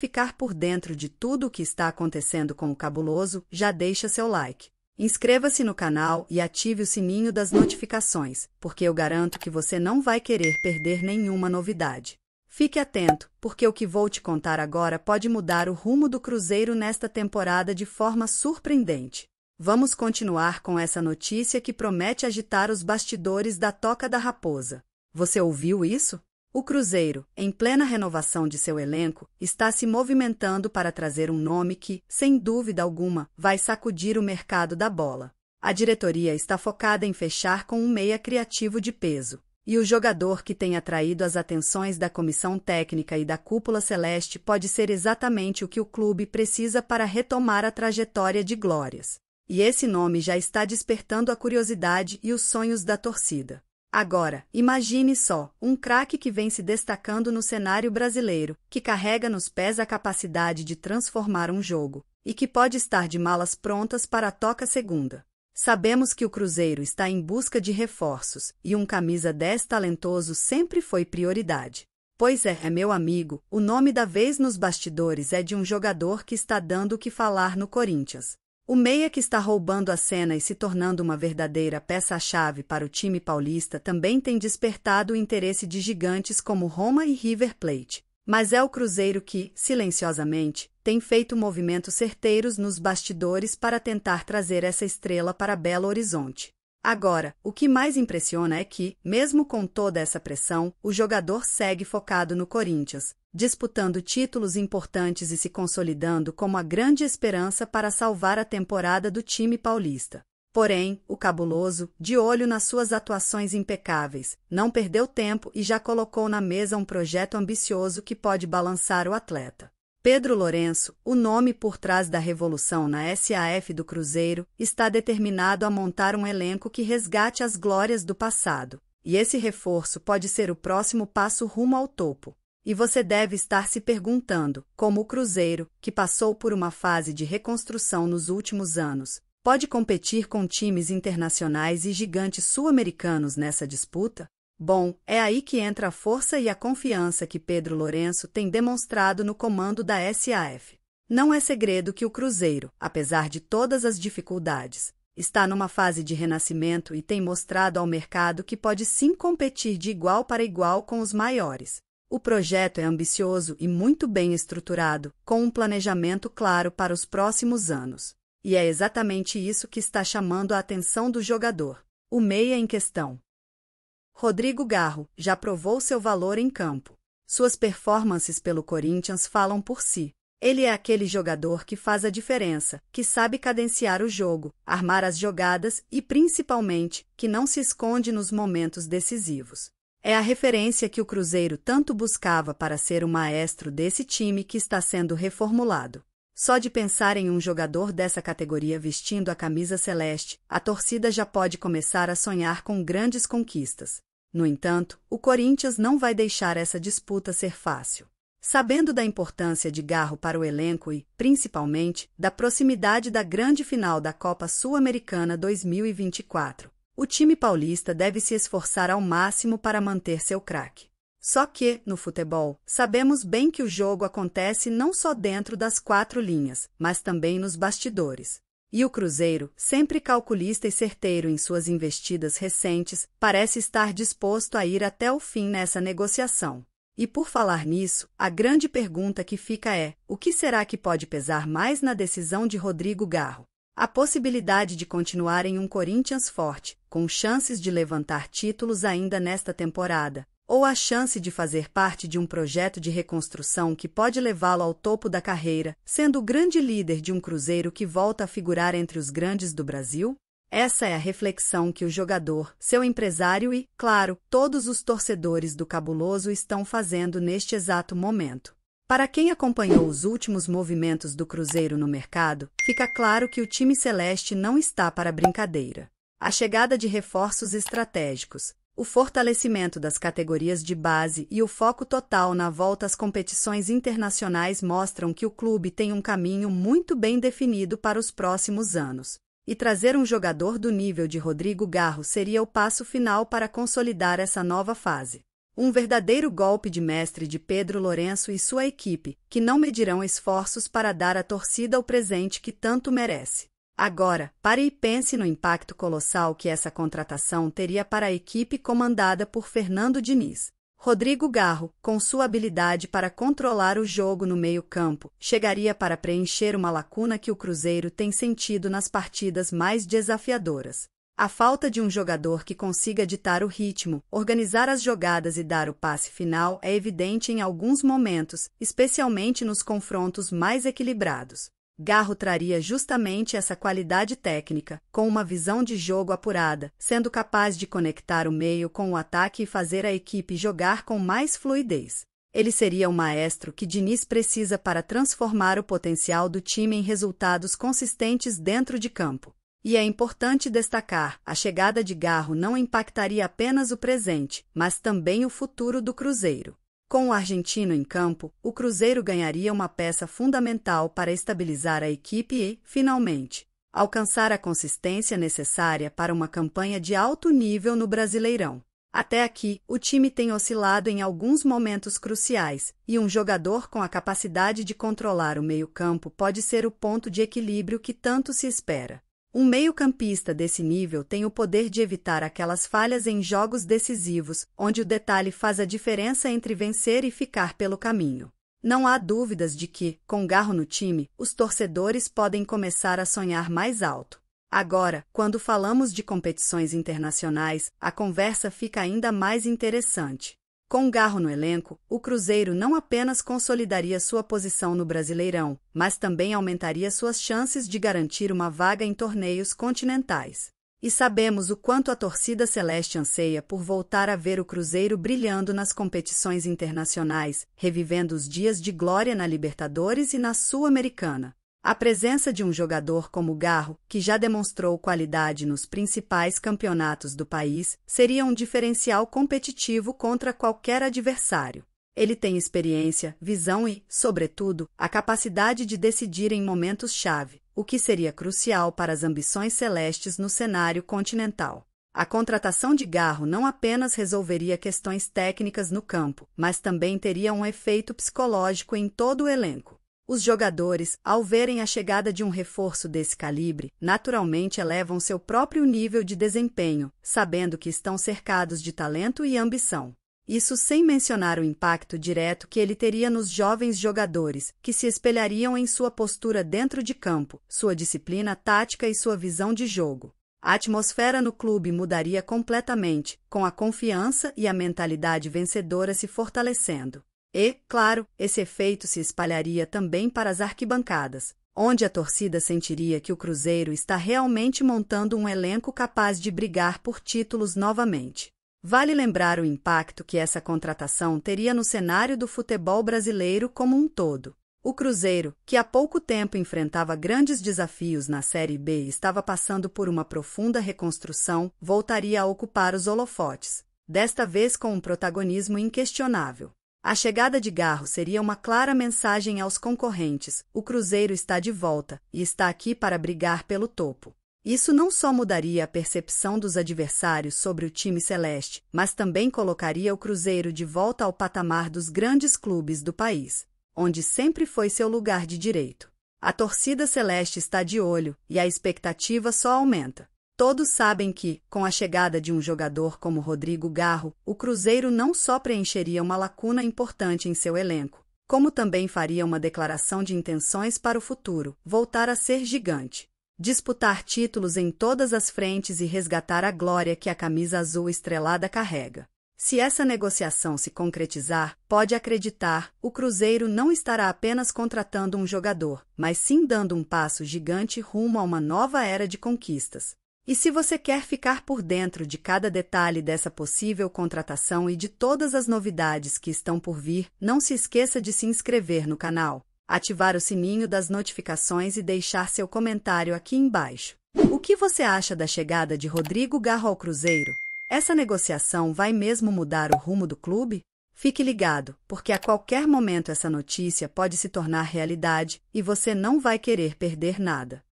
ficar por dentro de tudo o que está acontecendo com o Cabuloso, já deixa seu like. Inscreva-se no canal e ative o sininho das notificações, porque eu garanto que você não vai querer perder nenhuma novidade. Fique atento, porque o que vou te contar agora pode mudar o rumo do Cruzeiro nesta temporada de forma surpreendente. Vamos continuar com essa notícia que promete agitar os bastidores da Toca da Raposa. Você ouviu isso? O Cruzeiro, em plena renovação de seu elenco, está se movimentando para trazer um nome que, sem dúvida alguma, vai sacudir o mercado da bola. A diretoria está focada em fechar com um meia criativo de peso. E o jogador que tem atraído as atenções da comissão técnica e da cúpula celeste pode ser exatamente o que o clube precisa para retomar a trajetória de glórias. E esse nome já está despertando a curiosidade e os sonhos da torcida. Agora, imagine só, um craque que vem se destacando no cenário brasileiro, que carrega nos pés a capacidade de transformar um jogo, e que pode estar de malas prontas para a toca segunda. Sabemos que o Cruzeiro está em busca de reforços, e um camisa 10 talentoso sempre foi prioridade. Pois é, é meu amigo, o nome da vez nos bastidores é de um jogador que está dando o que falar no Corinthians. O meia que está roubando a cena e se tornando uma verdadeira peça-chave para o time paulista também tem despertado o interesse de gigantes como Roma e River Plate. Mas é o Cruzeiro que, silenciosamente, tem feito movimentos certeiros nos bastidores para tentar trazer essa estrela para Belo Horizonte. Agora, o que mais impressiona é que, mesmo com toda essa pressão, o jogador segue focado no Corinthians, disputando títulos importantes e se consolidando como a grande esperança para salvar a temporada do time paulista. Porém, o cabuloso, de olho nas suas atuações impecáveis, não perdeu tempo e já colocou na mesa um projeto ambicioso que pode balançar o atleta. Pedro Lourenço, o nome por trás da revolução na SAF do Cruzeiro, está determinado a montar um elenco que resgate as glórias do passado. E esse reforço pode ser o próximo passo rumo ao topo. E você deve estar se perguntando como o Cruzeiro, que passou por uma fase de reconstrução nos últimos anos, pode competir com times internacionais e gigantes sul-americanos nessa disputa? Bom, é aí que entra a força e a confiança que Pedro Lourenço tem demonstrado no comando da SAF. Não é segredo que o Cruzeiro, apesar de todas as dificuldades, está numa fase de renascimento e tem mostrado ao mercado que pode sim competir de igual para igual com os maiores. O projeto é ambicioso e muito bem estruturado, com um planejamento claro para os próximos anos. E é exatamente isso que está chamando a atenção do jogador. O meia em questão, Rodrigo Garro já provou seu valor em campo. Suas performances pelo Corinthians falam por si. Ele é aquele jogador que faz a diferença, que sabe cadenciar o jogo, armar as jogadas e, principalmente, que não se esconde nos momentos decisivos. É a referência que o Cruzeiro tanto buscava para ser o maestro desse time que está sendo reformulado. Só de pensar em um jogador dessa categoria vestindo a camisa celeste, a torcida já pode começar a sonhar com grandes conquistas. No entanto, o Corinthians não vai deixar essa disputa ser fácil. Sabendo da importância de Garro para o elenco e, principalmente, da proximidade da grande final da Copa Sul-Americana 2024, o time paulista deve se esforçar ao máximo para manter seu craque. Só que, no futebol, sabemos bem que o jogo acontece não só dentro das quatro linhas, mas também nos bastidores. E o Cruzeiro, sempre calculista e certeiro em suas investidas recentes, parece estar disposto a ir até o fim nessa negociação. E por falar nisso, a grande pergunta que fica é: o que será que pode pesar mais na decisão de Rodrigo Garro? A possibilidade de continuar em um Corinthians forte, com chances de levantar títulos ainda nesta temporada, ou a chance de fazer parte de um projeto de reconstrução que pode levá-lo ao topo da carreira, sendo o grande líder de um cruzeiro que volta a figurar entre os grandes do Brasil? Essa é a reflexão que o jogador, seu empresário e, claro, todos os torcedores do Cabuloso estão fazendo neste exato momento. Para quem acompanhou os últimos movimentos do Cruzeiro no mercado, fica claro que o time celeste não está para brincadeira. A chegada de reforços estratégicos, o fortalecimento das categorias de base e o foco total na volta às competições internacionais mostram que o clube tem um caminho muito bem definido para os próximos anos. E trazer um jogador do nível de Rodrigo Garro seria o passo final para consolidar essa nova fase. Um verdadeiro golpe de mestre de Pedro Lourenço e sua equipe, que não medirão esforços para dar à torcida o presente que tanto merece. Agora, pare e pense no impacto colossal que essa contratação teria para a equipe comandada por Fernando Diniz. Rodrigo Garro, com sua habilidade para controlar o jogo no meio-campo, chegaria para preencher uma lacuna que o Cruzeiro tem sentido nas partidas mais desafiadoras. A falta de um jogador que consiga ditar o ritmo, organizar as jogadas e dar o passe final é evidente em alguns momentos, especialmente nos confrontos mais equilibrados. Garro traria justamente essa qualidade técnica, com uma visão de jogo apurada, sendo capaz de conectar o meio com o ataque e fazer a equipe jogar com mais fluidez. Ele seria o maestro que Diniz precisa para transformar o potencial do time em resultados consistentes dentro de campo. E é importante destacar, a chegada de Garro não impactaria apenas o presente, mas também o futuro do Cruzeiro. Com o argentino em campo, o Cruzeiro ganharia uma peça fundamental para estabilizar a equipe e, finalmente, alcançar a consistência necessária para uma campanha de alto nível no Brasileirão. Até aqui, o time tem oscilado em alguns momentos cruciais, e um jogador com a capacidade de controlar o meio-campo pode ser o ponto de equilíbrio que tanto se espera. Um meio-campista desse nível tem o poder de evitar aquelas falhas em jogos decisivos, onde o detalhe faz a diferença entre vencer e ficar pelo caminho. Não há dúvidas de que, com garro no time, os torcedores podem começar a sonhar mais alto. Agora, quando falamos de competições internacionais, a conversa fica ainda mais interessante. Com Garro no elenco, o Cruzeiro não apenas consolidaria sua posição no Brasileirão, mas também aumentaria suas chances de garantir uma vaga em torneios continentais. E sabemos o quanto a torcida celeste anseia por voltar a ver o Cruzeiro brilhando nas competições internacionais, revivendo os dias de glória na Libertadores e na Sul-Americana. A presença de um jogador como Garro, que já demonstrou qualidade nos principais campeonatos do país, seria um diferencial competitivo contra qualquer adversário. Ele tem experiência, visão e, sobretudo, a capacidade de decidir em momentos-chave, o que seria crucial para as ambições celestes no cenário continental. A contratação de Garro não apenas resolveria questões técnicas no campo, mas também teria um efeito psicológico em todo o elenco. Os jogadores, ao verem a chegada de um reforço desse calibre, naturalmente elevam seu próprio nível de desempenho, sabendo que estão cercados de talento e ambição. Isso sem mencionar o impacto direto que ele teria nos jovens jogadores, que se espelhariam em sua postura dentro de campo, sua disciplina tática e sua visão de jogo. A atmosfera no clube mudaria completamente, com a confiança e a mentalidade vencedora se fortalecendo. E, claro, esse efeito se espalharia também para as arquibancadas, onde a torcida sentiria que o Cruzeiro está realmente montando um elenco capaz de brigar por títulos novamente. Vale lembrar o impacto que essa contratação teria no cenário do futebol brasileiro como um todo. O Cruzeiro, que há pouco tempo enfrentava grandes desafios na Série B e estava passando por uma profunda reconstrução, voltaria a ocupar os holofotes, desta vez com um protagonismo inquestionável. A chegada de Garro seria uma clara mensagem aos concorrentes: o Cruzeiro está de volta e está aqui para brigar pelo topo. Isso não só mudaria a percepção dos adversários sobre o time celeste, mas também colocaria o Cruzeiro de volta ao patamar dos grandes clubes do país, onde sempre foi seu lugar de direito. A torcida celeste está de olho e a expectativa só aumenta. Todos sabem que, com a chegada de um jogador como Rodrigo Garro, o Cruzeiro não só preencheria uma lacuna importante em seu elenco, como também faria uma declaração de intenções para o futuro, voltar a ser gigante. Disputar títulos em todas as frentes e resgatar a glória que a camisa azul estrelada carrega. Se essa negociação se concretizar, pode acreditar, o Cruzeiro não estará apenas contratando um jogador, mas sim dando um passo gigante rumo a uma nova era de conquistas. E se você quer ficar por dentro de cada detalhe dessa possível contratação e de todas as novidades que estão por vir, não se esqueça de se inscrever no canal, ativar o sininho das notificações e deixar seu comentário aqui embaixo. O que você acha da chegada de Rodrigo Garro ao Cruzeiro? Essa negociação vai mesmo mudar o rumo do clube? Fique ligado, porque a qualquer momento essa notícia pode se tornar realidade e você não vai querer perder nada.